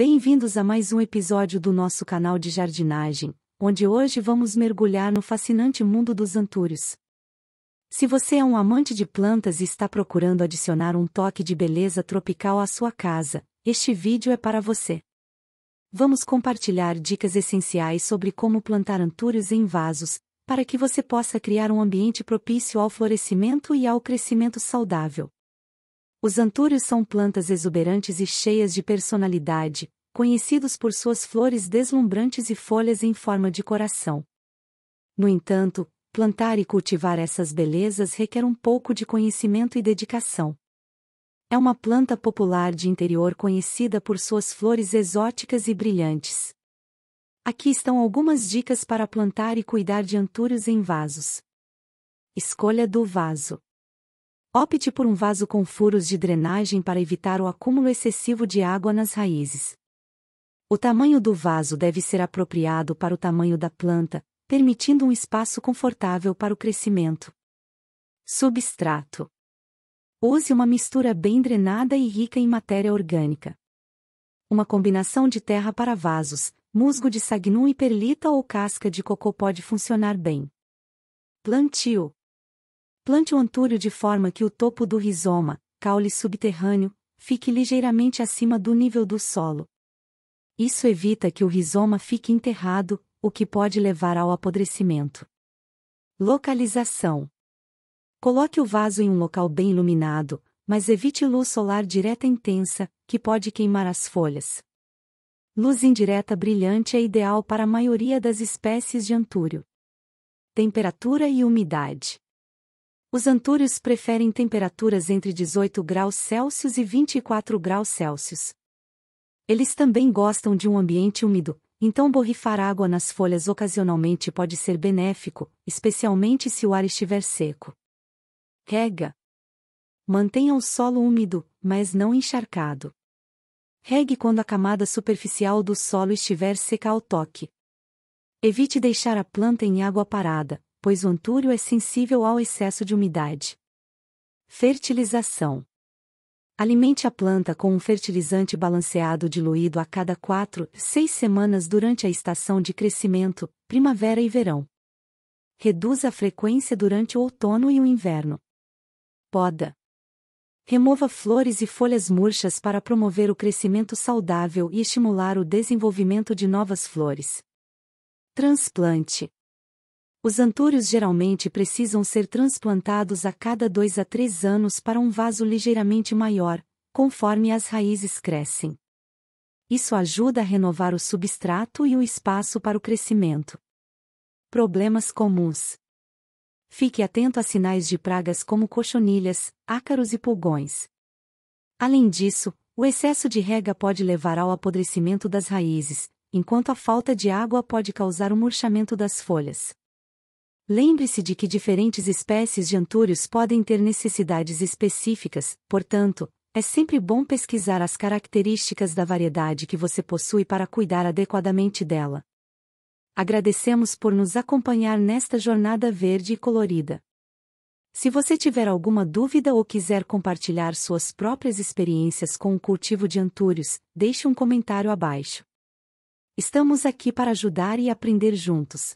Bem-vindos a mais um episódio do nosso canal de jardinagem, onde hoje vamos mergulhar no fascinante mundo dos antúrios. Se você é um amante de plantas e está procurando adicionar um toque de beleza tropical à sua casa, este vídeo é para você. Vamos compartilhar dicas essenciais sobre como plantar antúrios em vasos, para que você possa criar um ambiente propício ao florescimento e ao crescimento saudável. Os antúrios são plantas exuberantes e cheias de personalidade, conhecidos por suas flores deslumbrantes e folhas em forma de coração. No entanto, plantar e cultivar essas belezas requer um pouco de conhecimento e dedicação. É uma planta popular de interior conhecida por suas flores exóticas e brilhantes. Aqui estão algumas dicas para plantar e cuidar de antúrios em vasos. Escolha do vaso. Opte por um vaso com furos de drenagem para evitar o acúmulo excessivo de água nas raízes. O tamanho do vaso deve ser apropriado para o tamanho da planta, permitindo um espaço confortável para o crescimento. Substrato: Use uma mistura bem drenada e rica em matéria orgânica. Uma combinação de terra para vasos, musgo de sagnum e perlita ou casca de cocô pode funcionar bem. Plantio: Plante o antúrio de forma que o topo do rizoma, caule subterrâneo, fique ligeiramente acima do nível do solo. Isso evita que o rizoma fique enterrado, o que pode levar ao apodrecimento. Localização: Coloque o vaso em um local bem iluminado, mas evite luz solar direta intensa, que pode queimar as folhas. Luz indireta brilhante é ideal para a maioria das espécies de antúrio. Temperatura e umidade. Os antúrios preferem temperaturas entre 18 graus Celsius e 24 graus Celsius. Eles também gostam de um ambiente úmido, então borrifar água nas folhas ocasionalmente pode ser benéfico, especialmente se o ar estiver seco. Rega. Mantenha o solo úmido, mas não encharcado. Regue quando a camada superficial do solo estiver seca ao toque. Evite deixar a planta em água parada, pois o antúrio é sensível ao excesso de umidade. Fertilização. Alimente a planta com um fertilizante balanceado diluído a cada 4, 6 semanas durante a estação de crescimento, primavera e verão. Reduza a frequência durante o outono e o inverno. Poda. Remova flores e folhas murchas para promover o crescimento saudável e estimular o desenvolvimento de novas flores. Transplante. Os antúrios geralmente precisam ser transplantados a cada dois a três anos para um vaso ligeiramente maior, conforme as raízes crescem. Isso ajuda a renovar o substrato e o espaço para o crescimento. Problemas comuns. Fique atento a sinais de pragas como cochonilhas, ácaros e pulgões. Além disso, o excesso de rega pode levar ao apodrecimento das raízes, enquanto a falta de água pode causar o murchamento das folhas. Lembre-se de que diferentes espécies de antúrios podem ter necessidades específicas, portanto, é sempre bom pesquisar as características da variedade que você possui para cuidar adequadamente dela. Agradecemos por nos acompanhar nesta jornada verde e colorida. Se você tiver alguma dúvida ou quiser compartilhar suas próprias experiências com o cultivo de antúrios, deixe um comentário abaixo. Estamos aqui para ajudar e aprender juntos.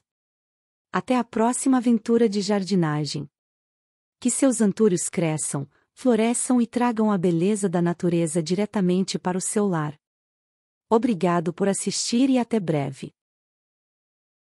Até a próxima aventura de jardinagem. Que seus antúrios cresçam, floresçam e tragam a beleza da natureza diretamente para o seu lar. Obrigado por assistir e até breve.